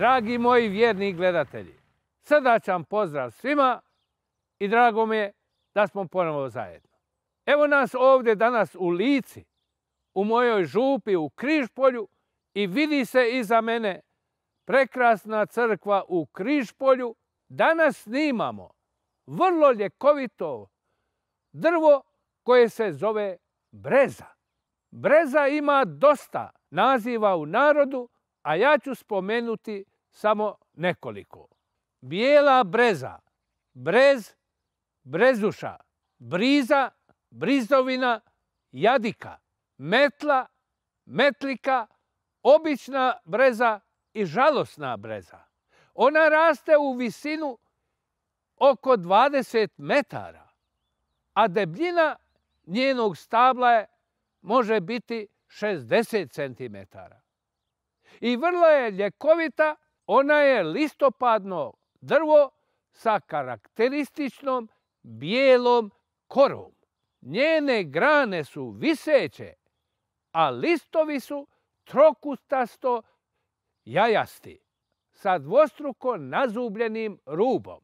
Dragi moji vjerni gledatelji, srdačan pozdrav svima i drago mi je da smo ponovo zajedno. Evo nas ovdje danas u Lici, u mojoj župi, u Križpolju i vidi se iza mene prekrasna crkva u Križpolju. Danas snimamo vrlo ljekovito drvo koje se zove breza. Breza ima dosta naziva u narodu, a ja ću spomenuti samo nekoliko. Bijela breza, brez, brezuša, briza, brizovina, jadika, metla, metlika, obična breza i žalosna breza. Ona raste u visinu oko 20 metara, a debljina njenog stabla je, može biti 60 centimetara. I vrlo je ljekovita ona je listopadno drvo sa karakterističnom bijelom korom. Njene grane su viseće, a listovi su trokustasto jajasti sa dvostruko nazubljenim rubom.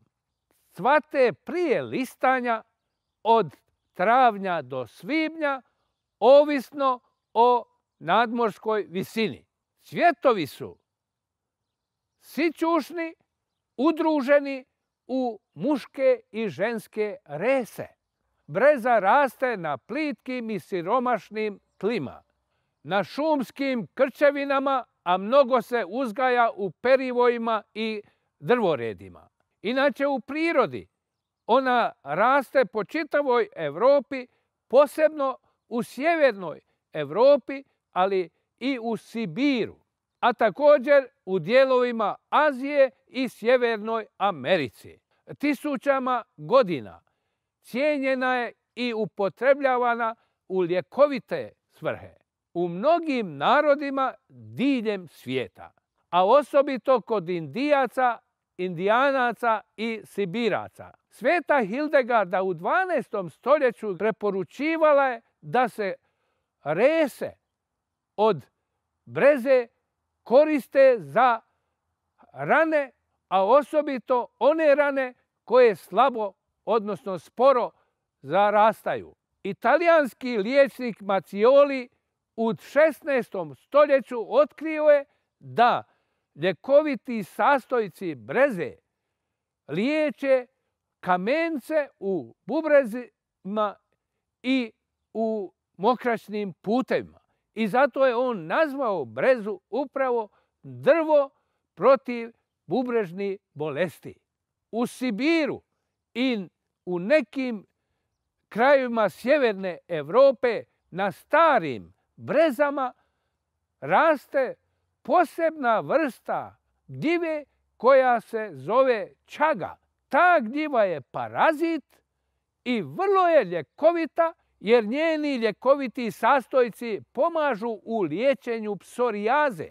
Cvate prije listanja od travnja do svibnja, ovisno o nadmorskoj visini. Cvjetovi su svi čušni, udruženi u muške i ženske rese. Breza raste na plitkim i siromašnim tlima, na šumskim krčevinama, a mnogo se uzgaja u perivojima i drvoredima. Inače u prirodi ona raste po čitavoj Europi, posebno u sjevernoj Europi, ali i u Sibiru a također u dijelovima Azije i Sjevernoj Americi. Tisućama godina cijenjena je i upotrebljavana u ljekovite svrhe u mnogim narodima diljem svijeta, a osobito kod indijaca, indijanaca i sibiraca. Sveta Hildegarda u 12. stoljeću preporučivala je da se rese od breze koriste za rane, a osobito one rane koje slabo, odnosno sporo zarastaju. Italijanski liječnik Macioli u 16. stoljeću otkrio je da ljekoviti sastojci breze liječe kamence u bubrezima i u mokračnim putevima. I zato je on nazvao brezu upravo drvo protiv bubrežni bolesti. U Sibiru i u nekim krajevima sjeverne Europe na starim brezama raste posebna vrsta gljive koja se zove čaga. Ta gljiva je parazit i vrlo je ljekovita jer njeni ljekoviti sastojci pomažu u liječenju psorijaze,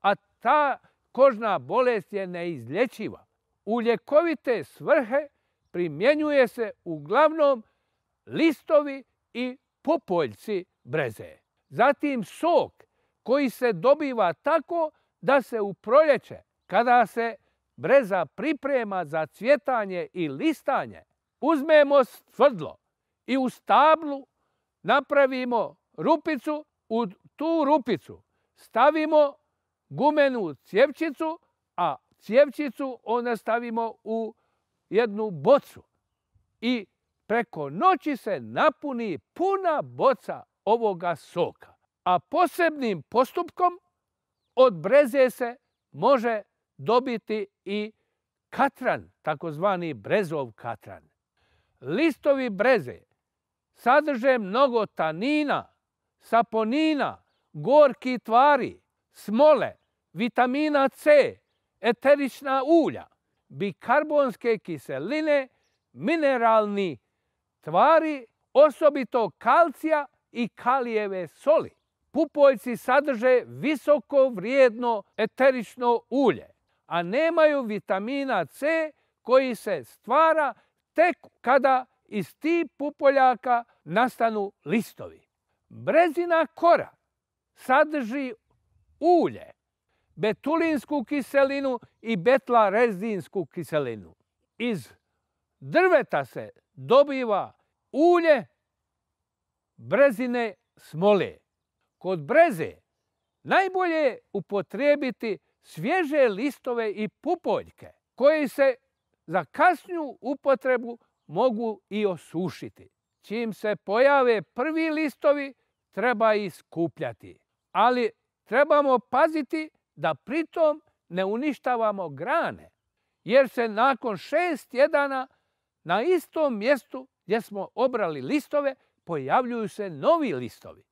a ta kožna bolest je neizlječiva. U ljekovite svrhe primjenjuje se uglavnom listovi i popoljci breze. Zatim sok koji se dobiva tako da se u proljeće, kada se breza priprema za cvjetanje i listanje, uzmemo stvrdlo i u stablu napravimo rupicu, u tu rupicu stavimo gumenu cjevčicu, a cjevčicu onda stavimo u jednu bocu. I preko noći se napuni puna boca ovoga soka. A posebnim postupkom od breze se može dobiti i katran, takozvani brezov katran. Listovi breze sadrže mnogo tanina, saponina, gorki tvari, smole, vitamina C, eterična ulja, bikarbonske kiseline, mineralni tvari, osobito kalcija i kalijeve soli. Pupoljci sadrže visoko vrijedno eterično ulje, a nemaju vitamina C koji se stvara tek kada iz tih pupoljaka nastanu listovi. Brezina kora sadrži ulje, betulinsku kiselinu i betlarezinsku kiselinu. Iz drveta se dobiva ulje brezine smole. Kod breze najbolje je upotrijebiti svježe listove i pupoljke koji se za kasnju upotrebu mogu i osušiti. Čim se pojave prvi listovi, treba ih skupljati. Ali trebamo paziti da pritom ne uništavamo grane, jer se nakon šest tjedana na istom mjestu gdje smo obrali listove pojavljuju se novi listovi.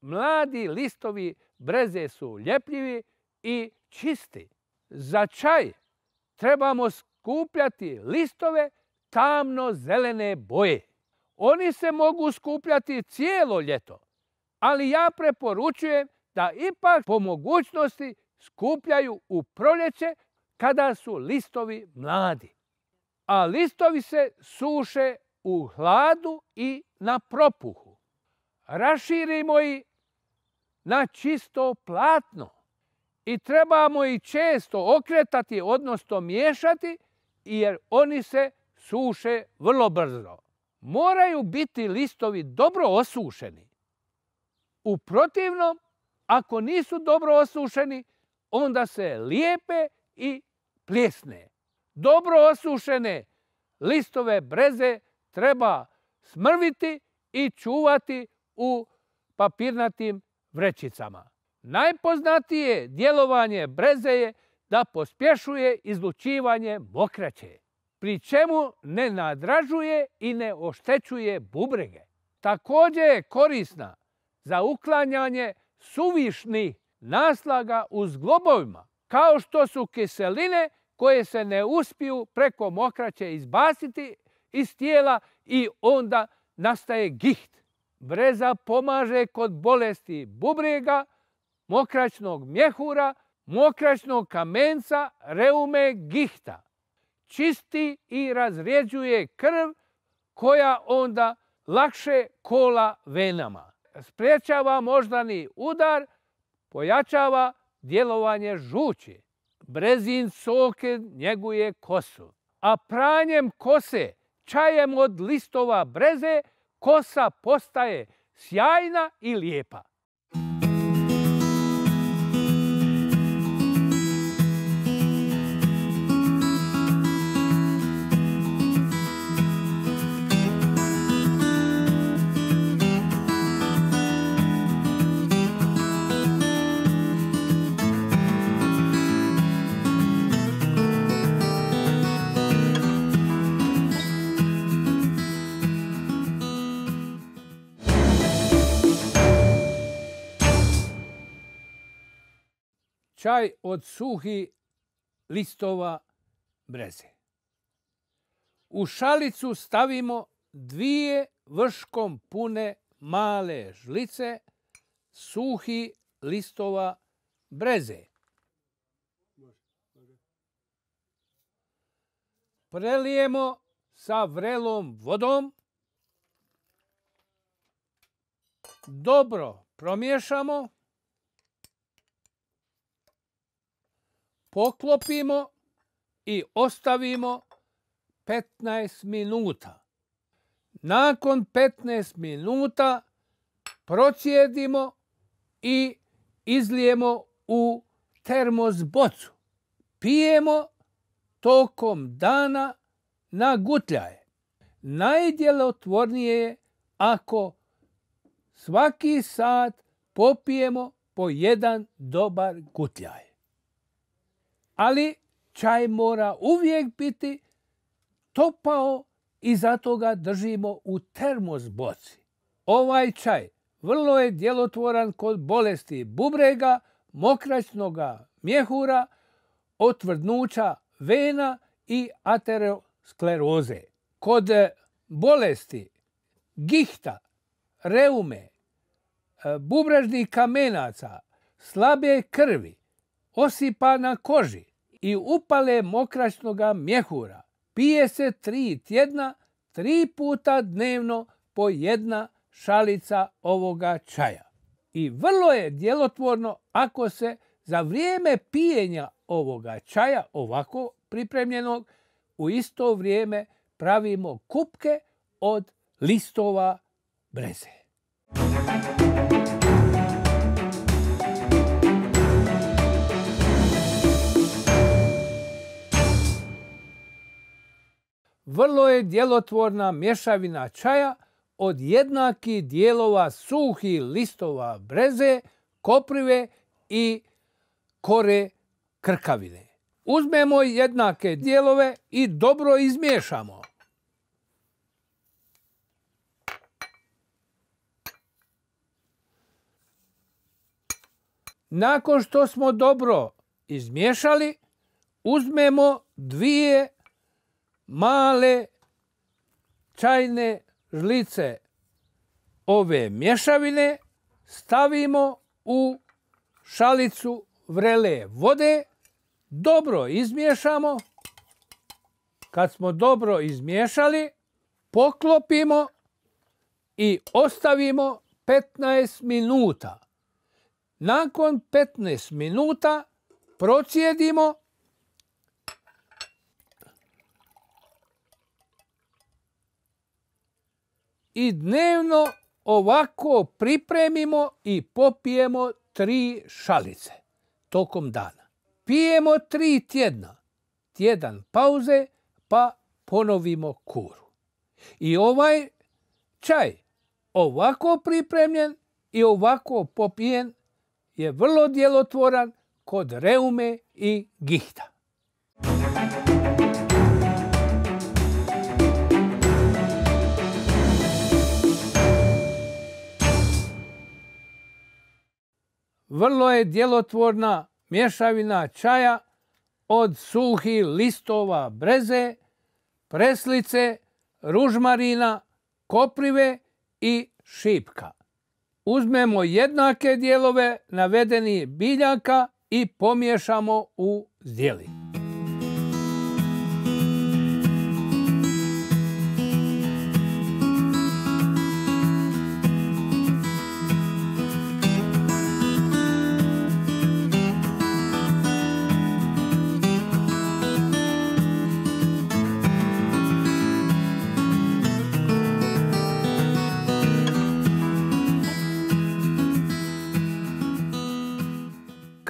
Mladi listovi breze su ljepljivi i čisti. Za čaj trebamo skupljati listove tamno zelene boje. Oni se mogu skupljati cijelo ljeto, ali ja preporučujem da ipak po mogućnosti skupljaju u proljeće kada su listovi mladi. A listovi se suše u hladu i na propuhu. Raširimo ih na čisto platno i trebamo ih često okretati, odnosno miješati, jer oni se suše vrlo brzo. Moraju biti listovi dobro osušeni. U protivnom, ako nisu dobro osušeni, onda se lijepe i pljesne. Dobro osušene listove breze treba smrviti i čuvati u papirnatim vrećicama. Najpoznatije djelovanje breze je da pospješuje izlučivanje mokraće pri čemu ne nadražuje i ne oštećuje bubrege. Također je korisna za uklanjanje suvišnih naslaga u zglobovima, kao što su kiseline koje se ne uspiju preko mokraće izbaciti iz tijela i onda nastaje giht. Breza pomaže kod bolesti bubrega, mokračnog mjehura, mokračnog kamenca, reume, gihta čisti i razređuje krv koja onda lakše kola venama. Sprečava moždani udar, pojačava djelovanje žuće. Brezin soke njeguje kosu. A pranjem kose, čajem od listova breze, kosa postaje sjajna i lijepa. čaj od suhi listova breze. U šalicu stavimo dvije vrškom pune male žlice suhi listova breze. Prelijemo sa vrelom vodom. Dobro promiješamo. poklopimo i ostavimo 15 minuta. Nakon 15 minuta procijedimo i izlijemo u termos bocu. Pijemo tokom dana na gutljaje. Najdjelotvornije je ako svaki sat popijemo po jedan dobar gutljaj. Ali čaj mora uvijek biti topao i zato ga držimo u termos Ovaj čaj vrlo je djelotvoran kod bolesti bubrega, mokraćnog mjehura, otvrdnuća vena i ateroskleroze. Kod bolesti gihta, reume, e, bubrežnih kamenaca, slabe krvi, osipa na koži i upale mokračnog mjehura. Pije se tri tjedna, tri puta dnevno po jedna šalica ovoga čaja. I vrlo je djelotvorno ako se za vrijeme pijenja ovoga čaja ovako pripremljenog u isto vrijeme pravimo kupke od listova breze. vrlo je djelotvorna mješavina čaja od jednakih dijelova suhi listova breze, koprive i kore krkavine. Uzmemo jednake dijelove i dobro izmješamo. Nakon što smo dobro izmješali, uzmemo dvije male čajne žlice ove mješavine stavimo u šalicu vrele vode, dobro izmješamo. Kad smo dobro izmiješali, poklopimo i ostavimo 15 minuta. Nakon 15 minuta procijedimo i dnevno ovako pripremimo i popijemo tri šalice tokom dana. Pijemo tri tjedna, tjedan pauze pa ponovimo kuru. I ovaj čaj ovako pripremljen i ovako popijen je vrlo djelotvoran kod reume i gihta. vrlo je djelotvorna mješavina čaja od suhi listova breze, preslice, ružmarina, koprive i šipka. Uzmemo jednake dijelove navedenih biljaka i pomiješamo u zdjeli.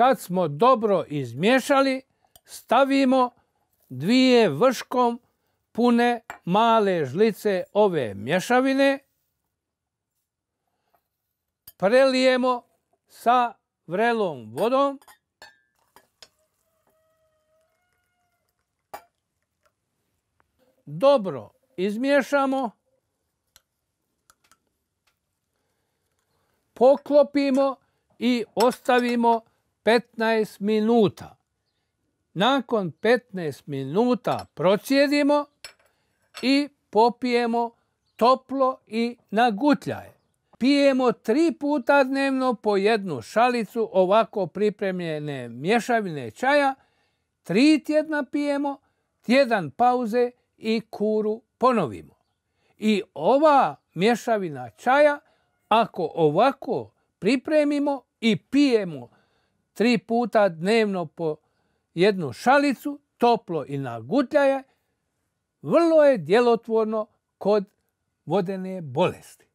kad smo dobro izmješali, stavimo dvije vrškom pune male žlice ove mješavine. Prelijemo sa vrelom vodom. Dobro izmješamo. Poklopimo i ostavimo 15 minuta. Nakon 15 minuta procijedimo i popijemo toplo i na gutljaje. Pijemo tri puta dnevno po jednu šalicu ovako pripremljene mješavine čaja. Tri tjedna pijemo, tjedan pauze i kuru ponovimo. I ova mješavina čaja, ako ovako pripremimo i pijemo tri puta dnevno po jednu šalicu, toplo i nagutljaje, vrlo je djelotvorno kod vodene bolesti.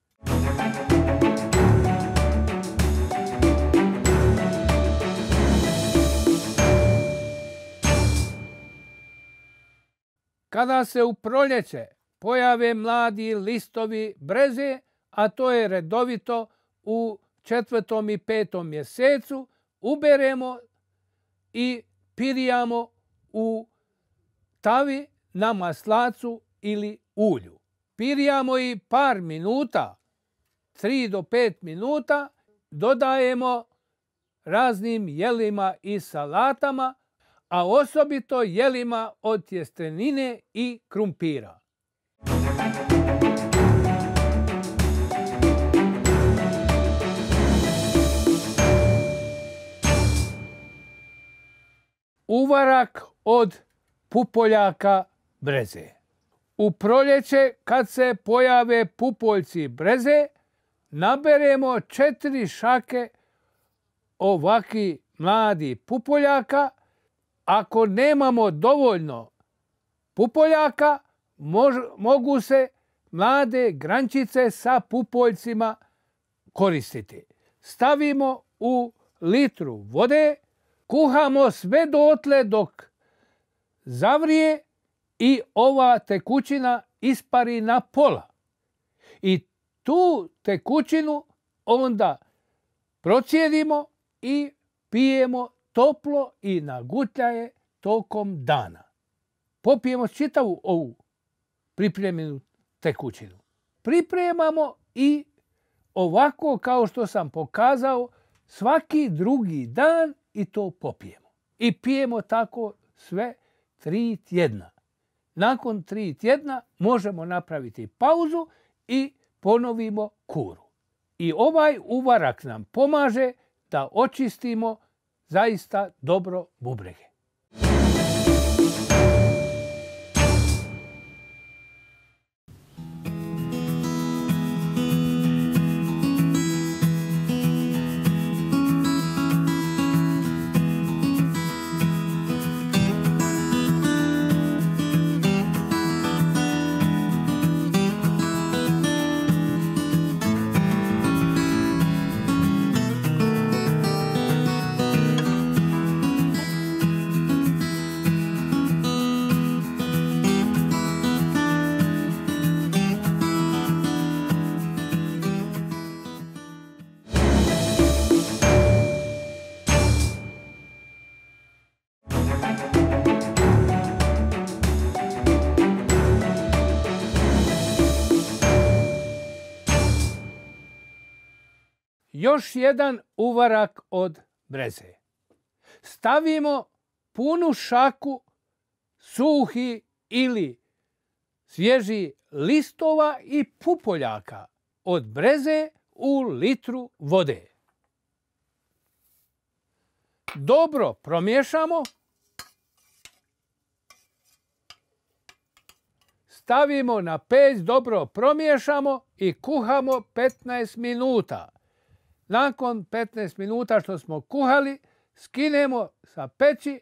Kada se u proljeće pojave mladi listovi breze, a to je redovito u četvrtom i petom mjesecu, uberemo i pirijamo u tavi na maslacu ili ulju. Pirijamo i par minuta, 3 do 5 minuta, dodajemo raznim jelima i salatama, a osobito jelima od tjestenine i krumpira. uvarak od pupoljaka breze. U proljeće kad se pojave pupoljci breze, naberemo četiri šake ovaki mladi pupoljaka. Ako nemamo dovoljno pupoljaka, mogu se mlade grančice sa pupoljcima koristiti. Stavimo u litru vode Kuhamo sve dotle dok zavrije i ova tekućina ispari na pola. I tu tekućinu onda procijedimo i pijemo toplo i nagutljaje tokom dana. Popijemo čitavu ovu pripremljenu tekućinu. Pripremamo i ovako kao što sam pokazao svaki drugi dan i to popijemo. I pijemo tako sve tri tjedna. Nakon tri tjedna možemo napraviti pauzu i ponovimo kuru. I ovaj uvarak nam pomaže da očistimo zaista dobro bubrege. još jedan uvarak od breze. Stavimo punu šaku suhi ili svježi listova i pupoljaka od breze u litru vode. Dobro promješamo. Stavimo na peć, dobro promješamo i kuhamo 15 minuta. Nakon 15 minuta što smo kuhali, skinemo sa peći,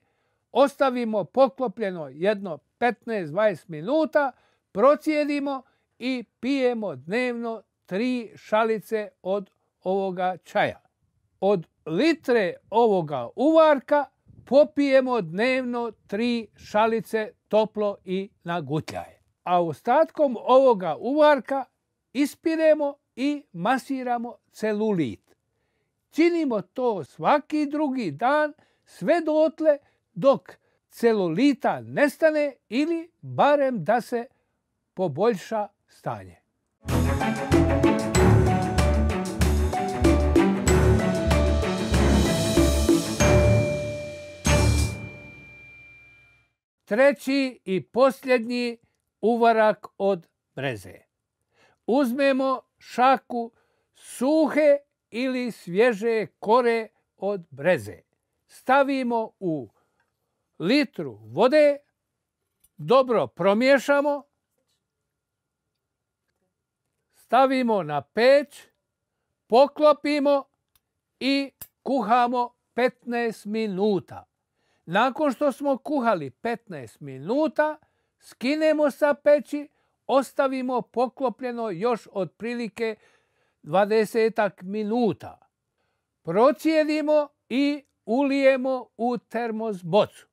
ostavimo poklopljeno jedno 15-20 minuta, procijedimo i pijemo dnevno tri šalice od ovoga čaja. Od litre ovoga uvarka popijemo dnevno tri šalice toplo i na gutljaje. A ostatkom ovoga uvarka ispiremo i masiramo celulit. Činimo to svaki drugi dan sve dotle dok celulita nestane ili barem da se poboljša stanje. Treći i posljednji uvarak od breze. Uzmemo šaku suhe ili svježe kore od breze. Stavimo u litru vode, dobro promješamo, stavimo na peć, poklopimo i kuhamo 15 minuta. Nakon što smo kuhali 15 minuta, skinemo sa peći, ostavimo poklopljeno još otprilike Dvadesetak minuta. Procijedimo i ulijemo u termos bocu.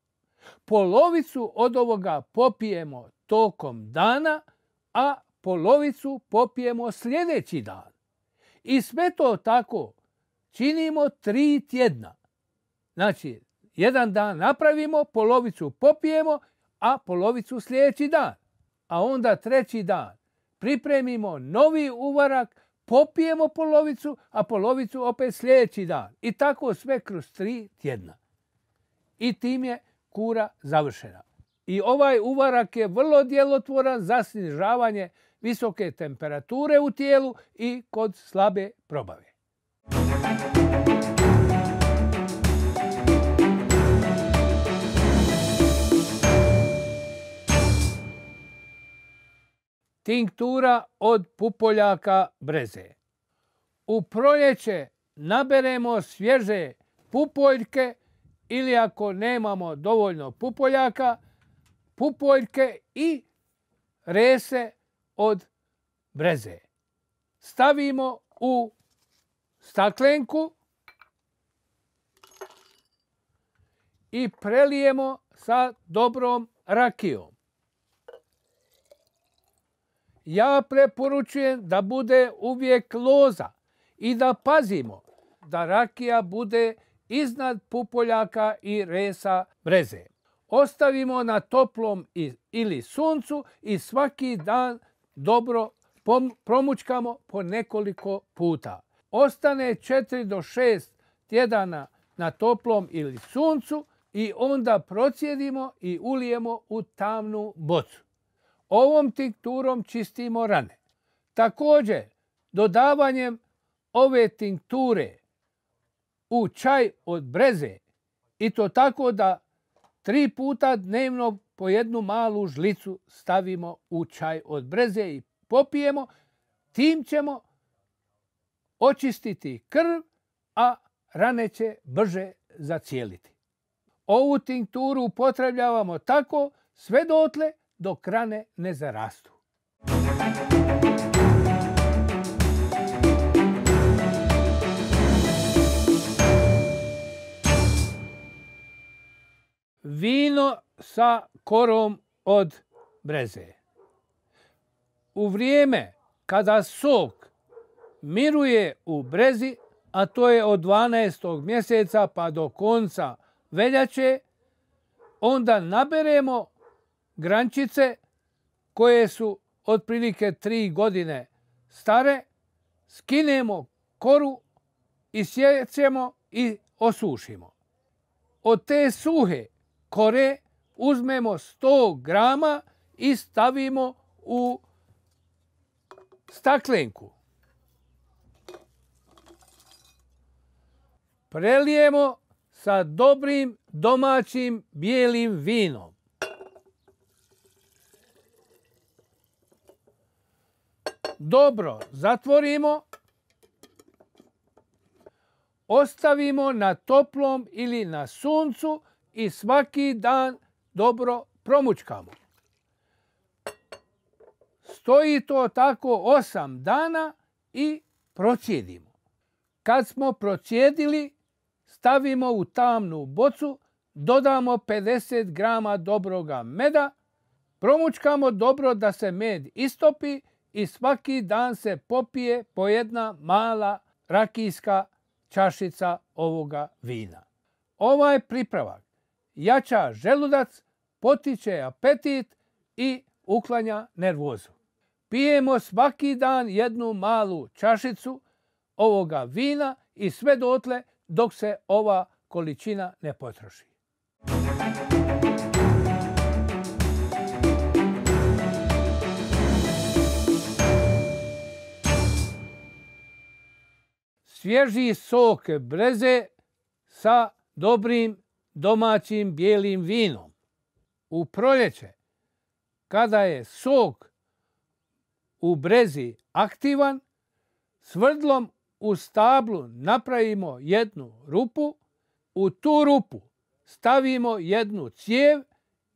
Polovicu od ovoga popijemo tokom dana, a polovicu popijemo sljedeći dan. I sve to tako činimo tri tjedna. Znači, jedan dan napravimo, polovicu popijemo, a polovicu sljedeći dan. A onda treći dan pripremimo novi uvarak popijemo polovicu, a polovicu opet sljedeći dan. I tako sve kroz tri tjedna. I tim je kura završena. I ovaj uvarak je vrlo djelotvoran za snižavanje visoke temperature u tijelu i kod slabe probave. tinktura od pupoljaka breze. U proljeće naberemo svježe pupoljke ili ako nemamo dovoljno pupoljaka, pupoljke i rese od breze. Stavimo u staklenku i prelijemo sa dobrom rakijom ja preporučujem da bude uvijek loza i da pazimo da rakija bude iznad pupoljaka i resa breze. Ostavimo na toplom ili suncu i svaki dan dobro promučkamo po nekoliko puta. Ostane 4 do 6 tjedana na toplom ili suncu i onda procijedimo i ulijemo u tamnu bocu. Ovom tinkturom čistimo rane. Također, dodavanjem ove tinkture u čaj od breze i to tako da tri puta dnevno po jednu malu žlicu stavimo u čaj od breze i popijemo. Tim ćemo očistiti krv, a rane će brže zacijeliti. Ovu tinkturu upotrebljavamo tako sve dotle dok rane ne zarastu. Vino sa korom od breze. U vrijeme kada sok miruje u brezi, a to je od 12. mjeseca pa do konca veljače, onda naberemo grančice koje su otprilike tri godine stare, skinemo koru, i sjećemo i osušimo. Od te suhe kore uzmemo 100 grama i stavimo u staklenku. Prelijemo sa dobrim domaćim bijelim vinom. dobro zatvorimo, ostavimo na toplom ili na suncu i svaki dan dobro promučkamo. Stoji to tako 8 dana i procijedimo. Kad smo procijedili, stavimo u tamnu bocu, dodamo 50 grama dobroga meda, promučkamo dobro da se med istopi i svaki dan se popije po jedna mala rakijska čašica ovoga vina. Ovaj pripravak jača želudac, potiče apetit i uklanja nervozu. Pijemo svaki dan jednu malu čašicu ovoga vina i sve dotle dok se ova količina ne potroši. svježi sok breze sa dobrim domaćim bijelim vinom. U proljeće, kada je sok u brezi aktivan, svrdlom u stablu napravimo jednu rupu, u tu rupu stavimo jednu cijev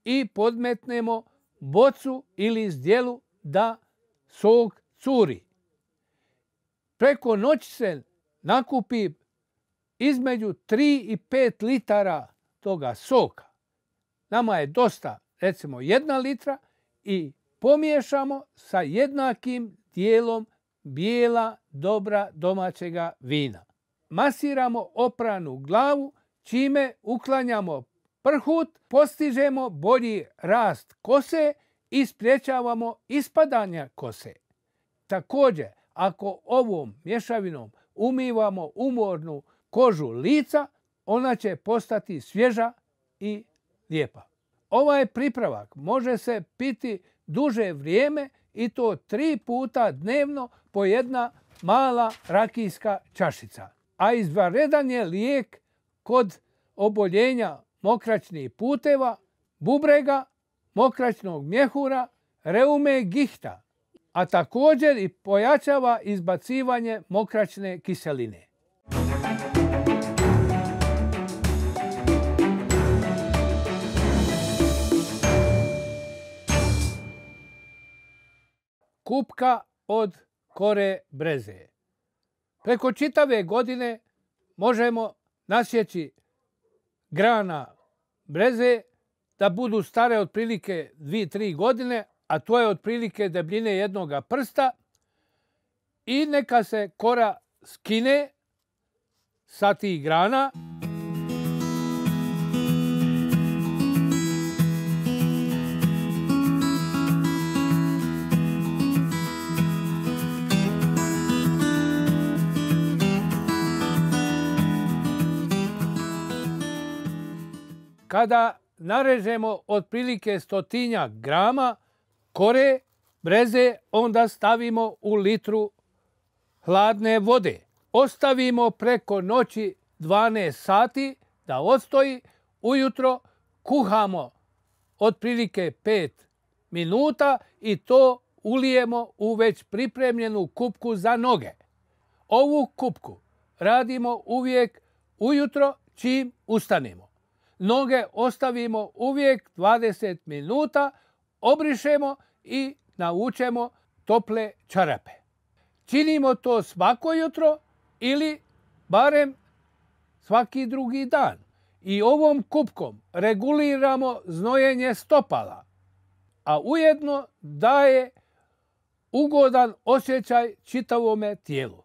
i podmetnemo bocu ili zdjelu da sok curi. Preko noći se nakupi između 3 i 5 litara toga soka. Nama je dosta, recimo, jedna litra i pomiješamo sa jednakim dijelom bijela dobra domaćega vina. Masiramo opranu glavu, čime uklanjamo prhut, postižemo bolji rast kose i spriječavamo ispadanja kose. Također, ako ovom mješavinom umivamo umornu kožu lica, ona će postati svježa i lijepa. Ovaj pripravak može se piti duže vrijeme i to tri puta dnevno po jedna mala rakijska čašica. A izvaredan je lijek kod oboljenja mokračnih puteva, bubrega, mokračnog mjehura, reume gihta, a također i pojačava izbacivanje mokračne kiseline. Kupka od kore breze. Preko čitave godine možemo nasjeći grana breze da budu stare otprilike 2-3 godine, a to je otprilike debljine jednog prsta i neka se kora skine sa tih grana. Kada narežemo otprilike stotinja grama, kore breze, onda stavimo u litru hladne vode. Ostavimo preko noći 12 sati da odstoji. Ujutro kuhamo otprilike 5 minuta i to ulijemo u već pripremljenu kupku za noge. Ovu kupku radimo uvijek ujutro čim ustanimo. Noge ostavimo uvijek 20 minuta, obrišemo i naučemo tople čarape. Činimo to svako jutro ili barem svaki drugi dan. I ovom kupkom reguliramo znojenje stopala, a ujedno daje ugodan osjećaj čitavome tijelu.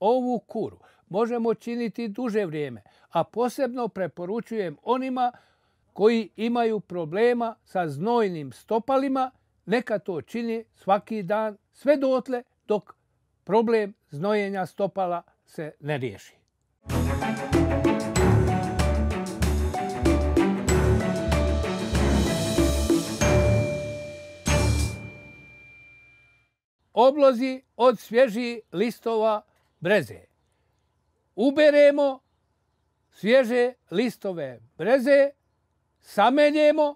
Ovu kuru možemo činiti duže vrijeme, a posebno preporučujem onima koji imaju problema sa znojnim stopalima neka to čini svaki dan sve dotle dok problem znojenja stopala se ne riješi. Oblozi od svježih listova breze. Uberemo svježe listove breze samenjemo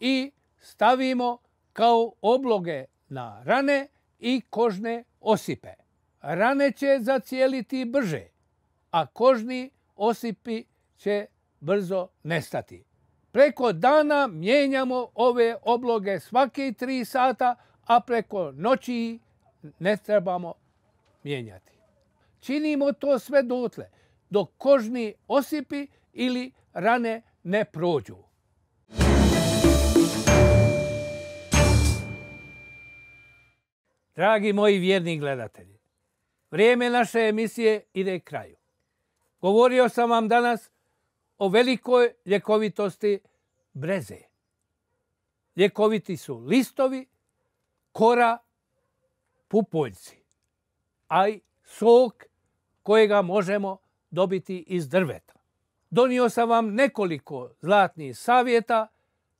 i stavimo kao obloge na rane i kožne osipe. Rane će zacijeliti brže, a kožni osipi će brzo nestati. Preko dana mijenjamo ove obloge svake tri sata, a preko noći ne trebamo mijenjati. Činimo to sve dotle, dok kožni osipi ili rane ne prođu. Dragi moji vjerni gledatelji, vrijeme naše emisije ide kraju. Govorio sam vam danas o velikoj ljekovitosti breze. Ljekoviti su listovi, kora, pupoljci, a i sok kojega možemo dobiti iz drveta. Donio sam vam nekoliko zlatnih savjeta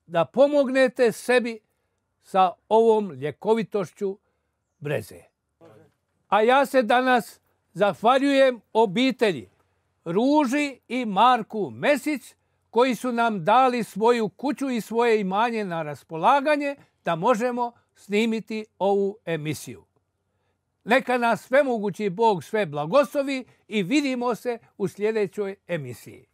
da pomognete sebi sa ovom ljekovitošću breze. A ja se danas zahvaljujem obitelji Ruži i Marku Mesić koji su nam dali svoju kuću i svoje imanje na raspolaganje da možemo snimiti ovu emisiju. Neka nas mogući Bog sve blagoslovi i vidimo se u sljedećoj emisiji.